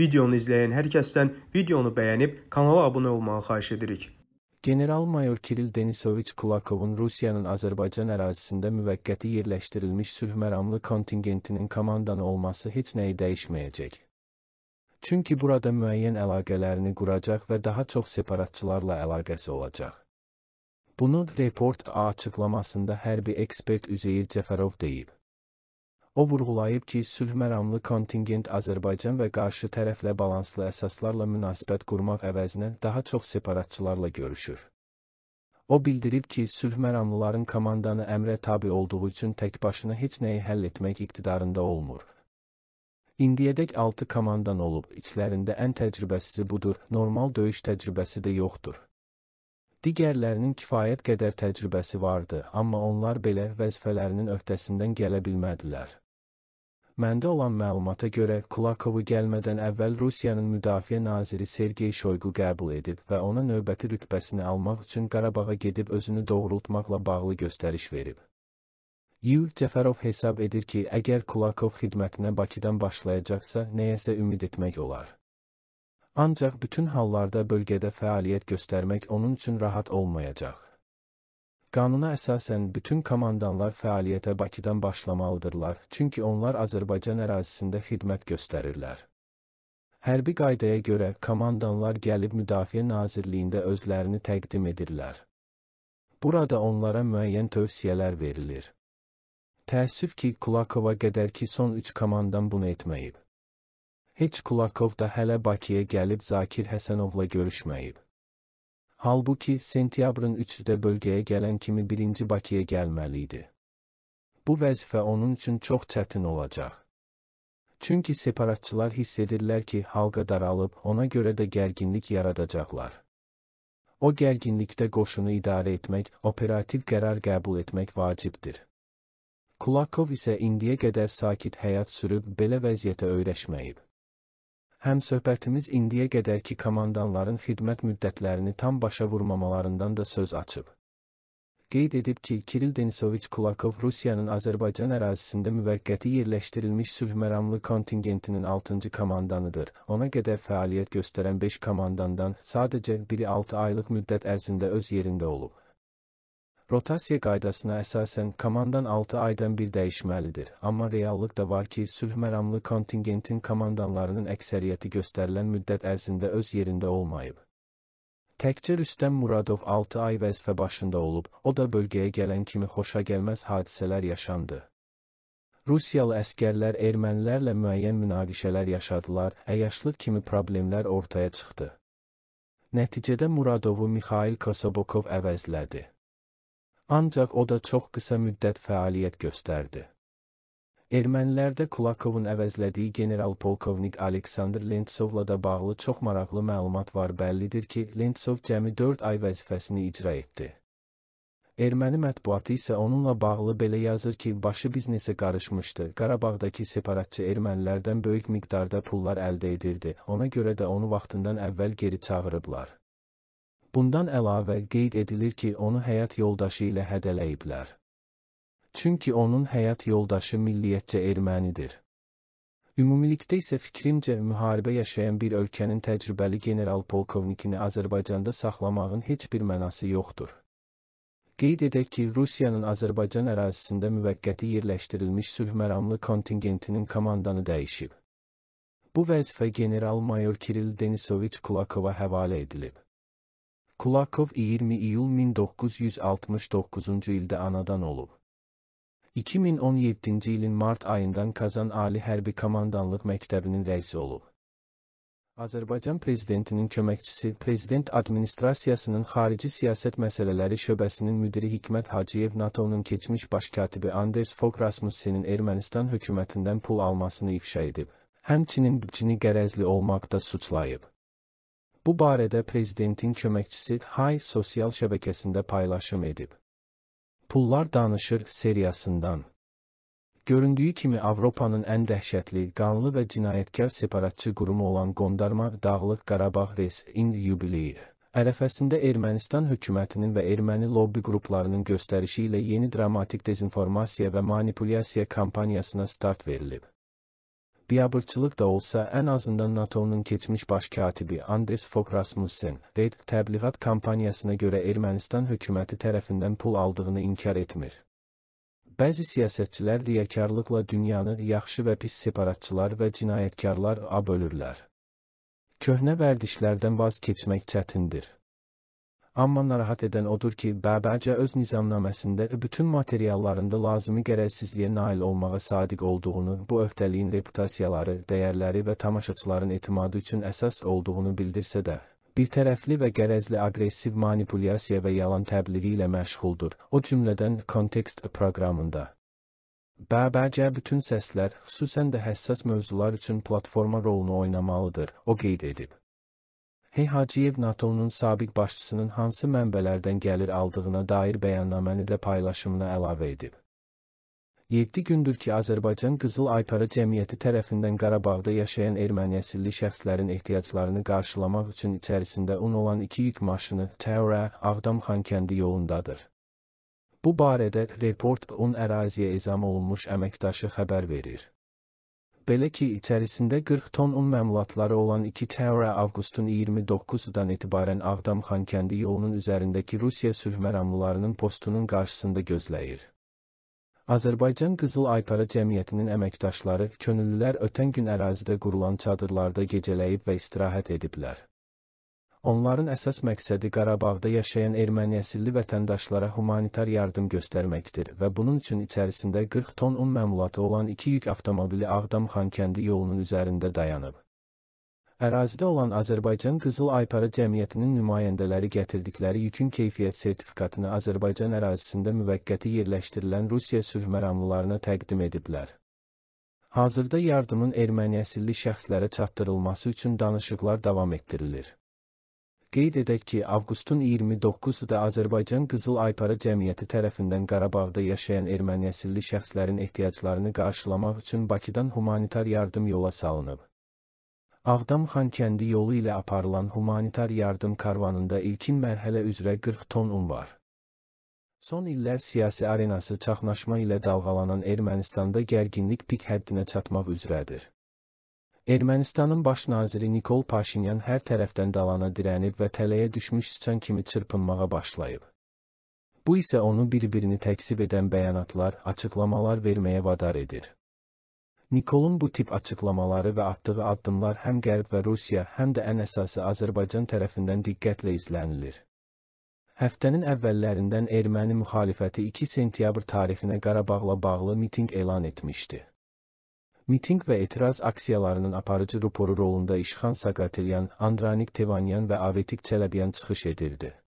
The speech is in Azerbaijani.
Videonu izləyən hər kəsdən videonu bəyənib kanala abunə olmağı xahiş edirik. General-mayor Kiril Denisoviç Kulakovun Rusiyanın Azərbaycan ərazisində müvəqqəti yerləşdirilmiş sülh məramlı kontingentinin komandanı olması heç nəyi dəyişməyəcək. Çünki burada müəyyən əlaqələrini quracaq və daha çox separatçılarla əlaqəsi olacaq. Bunu report açıqlamasında hərbi ekspert Üzeyir Cəfərov deyib. O vurğulayıb ki, sülhməramlı kontingent Azərbaycan və qarşı tərəflə balanslı əsaslarla münasibət qurmaq əvəzinə daha çox separatçılarla görüşür. O bildirib ki, sülhməramlıların komandanı əmrə tabi olduğu üçün tək başına heç nəyi həll etmək iqtidarında olmur. İndiyədək 6 komandan olub, içlərində ən təcrübəsizi budur, normal döyüş təcrübəsi də yoxdur. Digərlərinin kifayət qədər təcrübəsi vardı, amma onlar belə vəzifələrinin öhdəsindən gələ bilmədilər. Məndə olan məlumata görə Kulakovu gəlmədən əvvəl Rusiyanın Müdafiə naziri Sergey Şoyqu qəbul edib və ona növbəti rütbəsini almaq üçün Qarabağa gedib özünü doğrultmaqla bağlı göstəriş verib. Yu Cəfərov hesab edir ki, əgər Kulakov xidmətinə Bakıdan başlayacaqsa, nəyəsə ümid etmək olar. Ancaq bütün hallarda bölgədə fəaliyyət göstərmək onun üçün rahat olmayacaq. Qanuna əsasən bütün komandanlar fəaliyyətə Bakıdan başlamalıdırlar, çünki onlar Azərbaycan ərazisində xidmət göstərirlər. Hərbi qaydaya görə komandanlar gəlib Müdafiə Nazirliyində özlərini təqdim edirlər. Burada onlara müəyyən tövsiyələr verilir. Təəssüf ki, Kulakova qədər ki son üç komandan bunu etməyib. Heç Kulakov da hələ Bakıya gəlib Zakir Həsənovla görüşməyib. Halbuki sentyabrın 3-də bölgəyə gələn kimi birinci Bakıya gəlməliydi. Bu vəzifə onun üçün çox çətin olacaq. Çünki separatçılar hiss edirlər ki, halqa daralıb, ona görə də gərginlik yaradacaqlar. O gərginlikdə qoşunu idarə etmək, operativ qərar qəbul etmək vacibdir. Kulakov isə indiyə qədər sakit həyat sürüb belə vəziyyətə öyrəşməyib həmsöhbətimiz indiyə qədərki komandanların xidmət müddətlərini tam başa vurmamalarından da söz açıb. Qeyd edib ki, Kiril Denisoviç Kulakov Rusiyanın Azərbaycan ərazisində müvəqqəti yerləşdirilmiş sülhməramlı kontingentinin 6-cı komandanıdır. Ona qədər fəaliyyət göstərən 5 komandandan sadəcə biri 6 aylıq müddət ərzində öz yerində olub. Rotasiya qaydasına əsasən komandan 6 aydan bir dəyişməlidir, amma reallıq da var ki, sülhməramlı kontingentin komandanlarının əksəriyyəti göstərilən müddət ərzində öz yerində olmayıb. Təkcə Rüstəm Muradov 6 ay vəzifə başında olub, o da bölgəyə gələn kimi xoşa gəlməz hadisələr yaşandı. Rusiyalı əskərlər ermənilərlə müəyyən münaqişələr yaşadılar, əyyaşlıq kimi problemlər ortaya çıxdı. Nəticədə Muradovu Mikhail Kosobokov əvəzlədi. Ancaq o da çox qısa müddət fəaliyyət göstərdi. Ermənilərdə Kulakovun əvəzlədiyi general polkovnik Aleksandr Lentsovla da bağlı çox maraqlı məlumat var. Bəllidir ki, Lentsov cəmi 4 ay vəzifəsini icra etdi. Erməni mətbuatı isə onunla bağlı belə yazır ki, başı biznesə qarışmışdı. Qarabağdakı separatçı ermənilərdən böyük miqdarda pullar əldə edirdi. Ona görə də onu vaxtından əvvəl geri çağırıblar. Bundan əlavə qeyd edilir ki, onu həyat yoldaşı ilə hədələyiblər. Çünki onun həyat yoldaşı milliyyətcə ermənidir. Ümumilikdə isə fikrimcə müharibə yaşayan bir ölkənin təcrübəli general polkovnikini Azərbaycanda saxlamağın heç bir mənası yoxdur. Qeyd edək ki, Rusiyanın Azərbaycan ərazisində müvəqqəti yerləşdirilmiş sülhməramlı kontingentinin komandanı dəyişib. Bu vəzifə general-mayor Kiril Denisoviç Kulakova həvalə edilib. Kulakov 20 iyul 1969-cu ildə anadan olub. 2017-ci ilin mart ayından Kazan Ali Hərbi Komandanlıq Məktəbinin rəisi olub. Azərbaycan Prezidentinin köməkçisi Prezident Administrasiyasının Xarici Siyasət Məsələləri Şöbəsinin müdiri Hikmət Hacıyev NATO-nun keçmiş baş katibi Anders Fogh Rasmussenin Ermənistan hökumətindən pul almasını ifşa edib. Həmçinin bütçini qərəzli olmaqda suçlayıb. Bu barədə prezidentin köməkçisi Hay sosial şəbəkəsində paylaşım edib. Pullar danışır seriyasından. Göründüyü kimi Avropanın ən dəhşətli, qanlı və cinayətkar separatçı qurumu olan Qondarma Dağlıq Qarabağ Res-in yubileyi ərəfəsində Ermənistan hökumətinin və erməni lobbi qruplarının göstərişi ilə yeni dramatik dezinformasiya və manipulyasiya kampaniyasına start verilib. Bir abırçılıq da olsa, ən azından NATO-nun keçmiş baş katibi Andres Fok Rasmussen, Red təbliğat kampaniyasına görə Ermənistan hökuməti tərəfindən pul aldığını inkar etmir. Bəzi siyasətçilər riyakarlıqla dünyanı yaxşı və pis separatçılar və cinayətkarlar a bölürlər. Köhnə vərdişlərdən vaz keçmək çətindir. Amma narahat edən odur ki, Bəbəcə öz nizamnaməsində bütün materiallarında lazımi gərəksizliyə nail olmağa sadiq olduğunu, bu öhdəliyin reputasiyaları, dəyərləri və tamaşaçıların etimadı üçün əsas olduğunu bildirsə də, bir tərəfli və qərəzli aqressiv manipulyasiya və yalan təbliği ilə məşğuldur, o cümlədən kontekst proqramında. Bəbəcə bütün səslər, xüsusən də həssas mövzular üçün platforma rolunu oynamalıdır, o qeyd edib. Hey Hacıyev NATO'nun sabiq başçısının hansı mənbələrdən gəlir aldığına dair bəyannaməni də paylaşımına əlavə edib. 7 gündür ki, Azərbaycan Qızıl Aypara Cəmiyyəti tərəfindən Qarabağda yaşayan erməni əsilli şəxslərin ehtiyaclarını qarşılamaq üçün içərisində un olan iki yük maşını Təura Ağdam-Xan kəndi yolundadır. Bu barədə Report Un əraziyə izam olunmuş əməkdaşı xəbər verir. Belə ki, içərisində 40 ton un məmulatları olan 2 təvra avqustun 29-dan etibarən Ağdam-Xankəndi yolunun üzərindəki Rusiya sülh məramlılarının postunun qarşısında gözləyir. Azərbaycan Qızıl Aypara Cəmiyyətinin əməkdaşları, könüllülər ötən gün ərazidə qurulan çadırlarda gecələyib və istirahət ediblər. Onların əsas məqsədi Qarabağda yaşayan erməni əsilli vətəndaşlara humanitar yardım göstərməkdir və bunun üçün içərisində 40 ton un məmulatı olan iki yük avtomobili Ağdam-Xankəndi yolunun üzərində dayanıb. Ərazidə olan Azərbaycan Qızıl Ayparı Cəmiyyətinin nümayəndələri gətirdikləri yükün keyfiyyət sertifikatını Azərbaycan ərazisində müvəqqəti yerləşdirilən Rusiya sülh məramlılarına təqdim ediblər. Hazırda yardımın erməni əsilli şəxslərə çatdırılması üçün danışıqlar davam etdirilir. Qeyd edək ki, avqustun 29-da Azərbaycan Qızıl Aypara Cəmiyyəti tərəfindən Qarabağda yaşayan erməni əsilli şəxslərin ehtiyaclarını qarşılamaq üçün Bakıdan humanitar yardım yola salınıb. Ağdam-Xankəndi yolu ilə aparılan humanitar yardım karvanında ilkin mərhələ üzrə 40 ton un var. Son illər siyasi arenası çaxnaşma ilə dalğalanan Ermənistanda gərginlik pik həddinə çatmaq üzrədir. Ermənistanın baş naziri Nikol Paşinyan hər tərəfdən dalana dirənib və tələyə düşmüş sıçan kimi çırpınmağa başlayıb. Bu isə onu bir-birini təksib edən bəyanatlar, açıqlamalar verməyə vadar edir. Nikolun bu tip açıqlamaları və atdığı addımlar həm Qərb və Rusiya, həm də ən əsası Azərbaycan tərəfindən diqqətlə izlənilir. Həftənin əvvəllərindən erməni müxalifəti 2 sentyabr tarifinə Qarabağla bağlı mitinq elan etmişdi miting ve etiraz aksiyalarının aparıcı raporu rolunda İşhan Sakatilyan, Andranik Tevanyan ve Avetik Çelebyan çıkış edildi.